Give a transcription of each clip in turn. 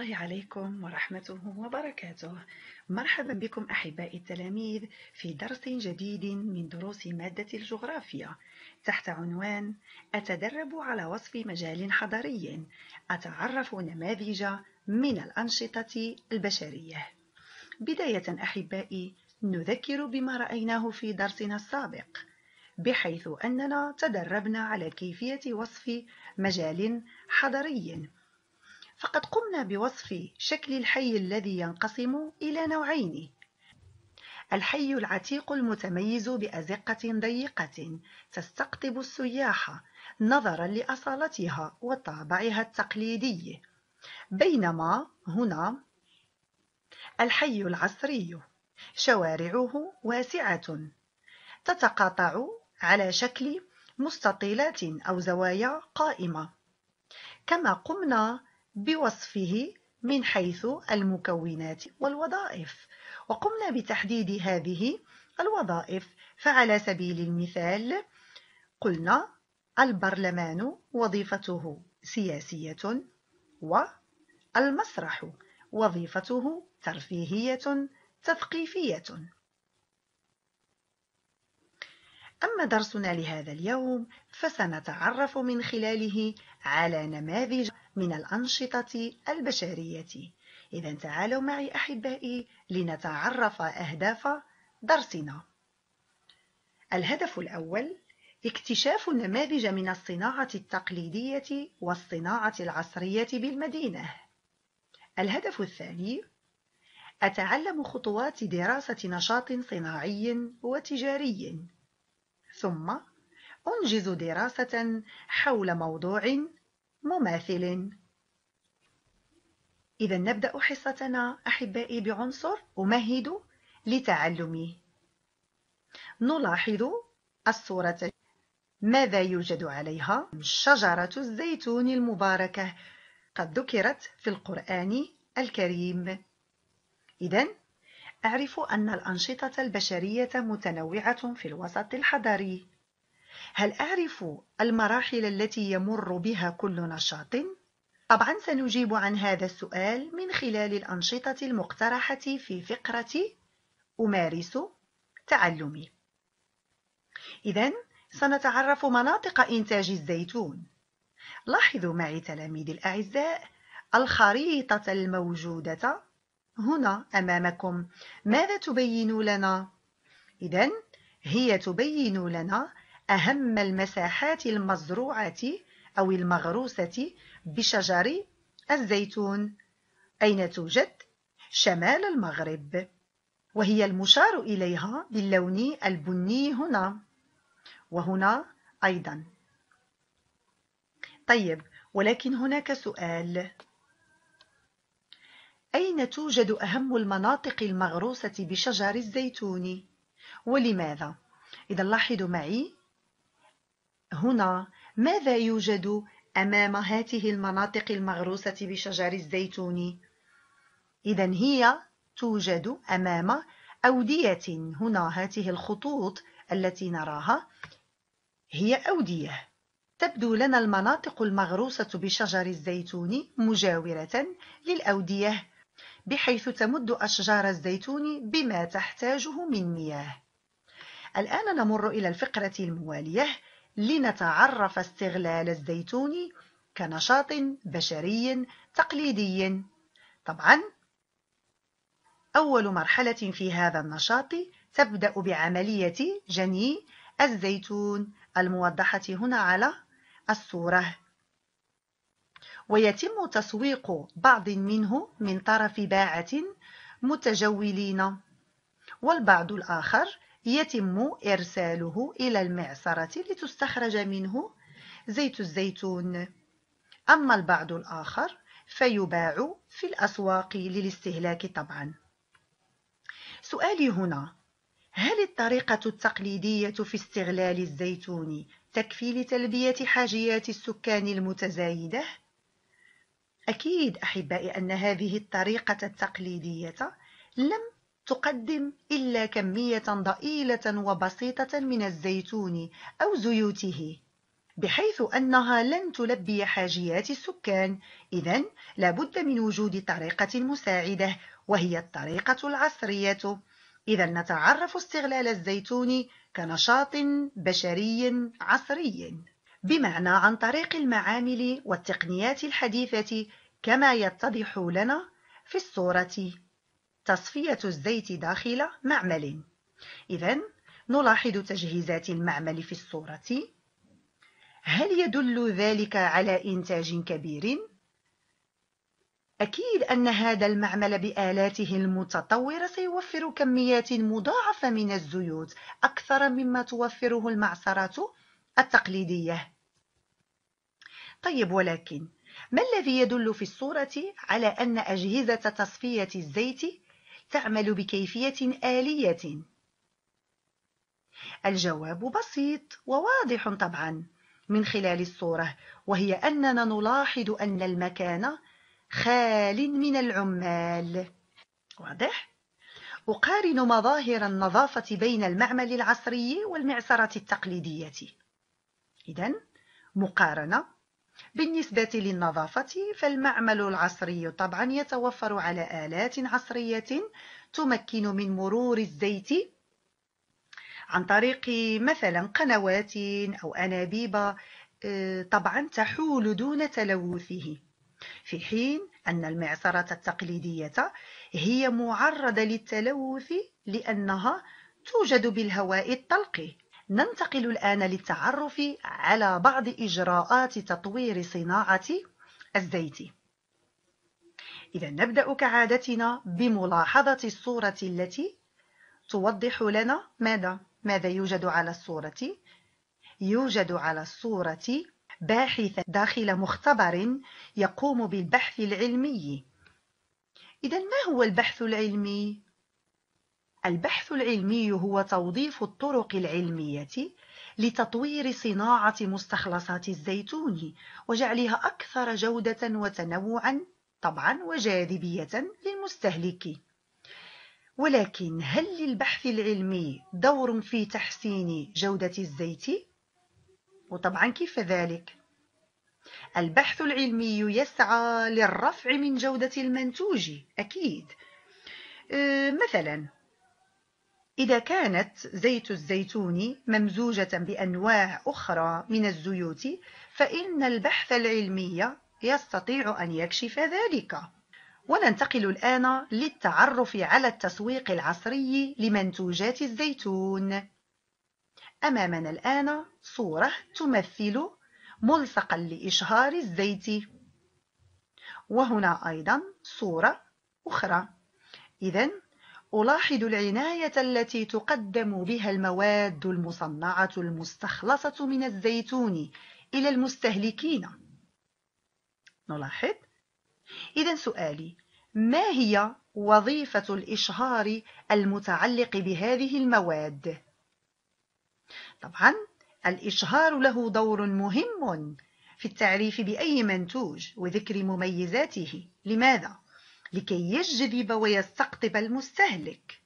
الله عليكم ورحمته وبركاته مرحبا بكم أحبائي التلاميذ في درس جديد من دروس مادة الجغرافيا تحت عنوان أتدرب على وصف مجال حضري أتعرف نماذج من الأنشطة البشرية بداية أحبائي نذكر بما رأيناه في درسنا السابق بحيث أننا تدربنا على كيفية وصف مجال حضري فقد قمنا بوصف شكل الحي الذي ينقسم إلى نوعين الحي العتيق المتميز بأزقة ضيقة تستقطب السياح نظرا لأصالتها وطابعها التقليدي بينما هنا الحي العصري شوارعه واسعة تتقاطع على شكل مستطيلات أو زوايا قائمة كما قمنا بوصفه من حيث المكونات والوظائف وقمنا بتحديد هذه الوظائف فعلى سبيل المثال قلنا البرلمان وظيفته سياسية والمسرح وظيفته ترفيهية تثقيفية أما درسنا لهذا اليوم فسنتعرف من خلاله على نماذج من الأنشطة البشرية إذا تعالوا معي أحبائي لنتعرف أهداف درسنا الهدف الأول اكتشاف نماذج من الصناعة التقليدية والصناعة العصرية بالمدينة الهدف الثاني أتعلم خطوات دراسة نشاط صناعي وتجاري ثم أنجز دراسة حول موضوع مماثل إذا نبدأ حصتنا أحبائي بعنصر أمهد لتعلمه نلاحظ الصورة ماذا يوجد عليها؟ شجرة الزيتون المباركة قد ذكرت في القرآن الكريم إذا أعرف أن الأنشطة البشرية متنوعة في الوسط الحضري هل أعرف المراحل التي يمر بها كل نشاط؟ طبعا سنجيب عن هذا السؤال من خلال الأنشطة المقترحة في فقرة أمارس تعلمي إذا سنتعرف مناطق إنتاج الزيتون لاحظوا معي تلاميذي الأعزاء الخريطة الموجودة هنا أمامكم ماذا تبين لنا؟ إذا هي تبين لنا أهم المساحات المزروعة أو المغروسة بشجر الزيتون أين توجد؟ شمال المغرب وهي المشار إليها باللون البني هنا وهنا أيضا طيب ولكن هناك سؤال أين توجد أهم المناطق المغروسة بشجر الزيتون؟ ولماذا؟ إذا لاحظوا معي هنا ماذا يوجد أمام هذه المناطق المغروسة بشجر الزيتون؟ إذا هي توجد أمام أودية هنا هذه الخطوط التي نراها هي أودية تبدو لنا المناطق المغروسة بشجر الزيتون مجاورة للأودية بحيث تمد أشجار الزيتون بما تحتاجه من مياه الآن نمر إلى الفقرة الموالية لنتعرف استغلال الزيتون كنشاط بشري تقليدي طبعا أول مرحلة في هذا النشاط تبدأ بعملية جني الزيتون الموضحة هنا على الصورة ويتم تسويق بعض منه من طرف باعة متجولين والبعض الآخر يتم إرساله إلى المعصرة لتستخرج منه زيت الزيتون أما البعض الآخر فيباع في الأسواق للاستهلاك طبعا سؤالي هنا هل الطريقة التقليدية في استغلال الزيتون تكفي لتلبية حاجيات السكان المتزايدة؟ أكيد أحبائي أن هذه الطريقة التقليدية لم تقدم إلا كمية ضئيلة وبسيطة من الزيتون أو زيوته بحيث أنها لن تلبي حاجيات السكان إذا لابد من وجود طريقة مساعدة وهي الطريقة العصرية إذا نتعرف استغلال الزيتون كنشاط بشري عصري بمعنى عن طريق المعامل والتقنيات الحديثة كما يتضح لنا في الصورة تصفية الزيت داخل معمل إذا نلاحظ تجهيزات المعمل في الصورة هل يدل ذلك على إنتاج كبير؟ أكيد أن هذا المعمل بآلاته المتطورة سيوفر كميات مضاعفة من الزيوت أكثر مما توفره المعصرات التقليدية طيب ولكن ما الذي يدل في الصورة على أن أجهزة تصفية الزيت تعمل بكيفية آلية؟ الجواب بسيط وواضح طبعا من خلال الصورة وهي أننا نلاحظ أن المكان خال من العمال واضح؟ أقارن مظاهر النظافة بين المعمل العصري والمعصرة التقليدية إذا مقارنة بالنسبة للنظافة فالمعمل العصري طبعا يتوفر على آلات عصرية تمكن من مرور الزيت عن طريق مثلا قنوات أو أنابيب آه، طبعا تحول دون تلوثه في حين أن المعصرة التقليدية هي معرضة للتلوث لأنها توجد بالهواء الطلق ننتقل الآن للتعرف على بعض إجراءات تطوير صناعة الزيت إذا نبدأ كعادتنا بملاحظة الصورة التي توضح لنا ماذا؟ ماذا يوجد على الصورة؟ يوجد على الصورة باحث داخل مختبر يقوم بالبحث العلمي إذا ما هو البحث العلمي؟ البحث العلمي هو توظيف الطرق العلمية لتطوير صناعة مستخلصات الزيتون وجعلها أكثر جودة وتنوعا طبعا وجاذبية للمستهلك ولكن هل للبحث العلمي دور في تحسين جودة الزيت؟ وطبعا كيف ذلك؟ البحث العلمي يسعى للرفع من جودة المنتوج أكيد أه، مثلا إذا كانت زيت الزيتون ممزوجة بأنواع أخرى من الزيوت فإن البحث العلمي يستطيع أن يكشف ذلك وننتقل الآن للتعرف على التسويق العصري لمنتوجات الزيتون أمامنا الآن صورة تمثل ملصقا لإشهار الزيت وهنا أيضا صورة أخرى إذا ألاحظ العناية التي تقدم بها المواد المصنعة المستخلصة من الزيتون إلى المستهلكين نلاحظ إذا سؤالي ما هي وظيفة الإشهار المتعلق بهذه المواد؟ طبعا الإشهار له دور مهم في التعريف بأي منتوج وذكر مميزاته لماذا؟ لكي يجذب ويستقطب المستهلك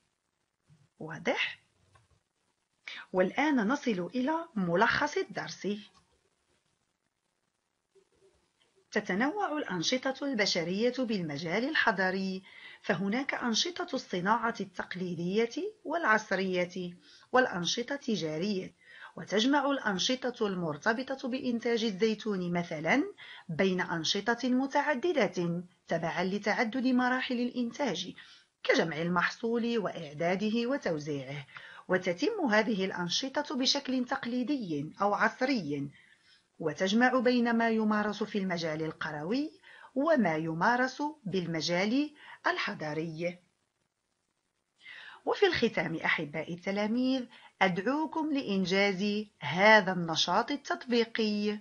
واضح؟ والآن نصل إلى ملخص الدرس تتنوع الأنشطة البشرية بالمجال الحضري فهناك أنشطة الصناعة التقليدية والعصرية والأنشطة التجارية وتجمع الأنشطة المرتبطة بإنتاج الزيتون مثلا بين أنشطة متعددة تبعا لتعدد مراحل الإنتاج كجمع المحصول وإعداده وتوزيعه وتتم هذه الأنشطة بشكل تقليدي أو عصري وتجمع بين ما يمارس في المجال القروي وما يمارس بالمجال الحضري وفي الختام أحبائي التلاميذ أدعوكم لإنجاز هذا النشاط التطبيقي.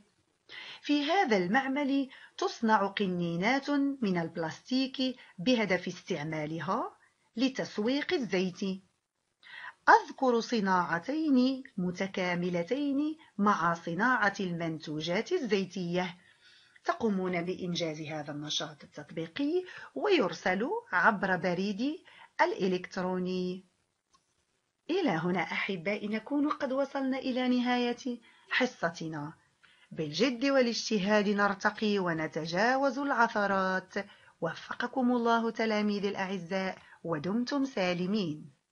في هذا المعمل تصنع قنينات من البلاستيك بهدف استعمالها لتسويق الزيت. أذكر صناعتين متكاملتين مع صناعة المنتوجات الزيتية تقومون بإنجاز هذا النشاط التطبيقي ويرسل عبر بريدي الإلكتروني إلى هنا أحبائي نكون قد وصلنا إلى نهاية حصتنا بالجد والاجتهاد نرتقي ونتجاوز العثرات وفقكم الله تلاميذ الأعزاء ودمتم سالمين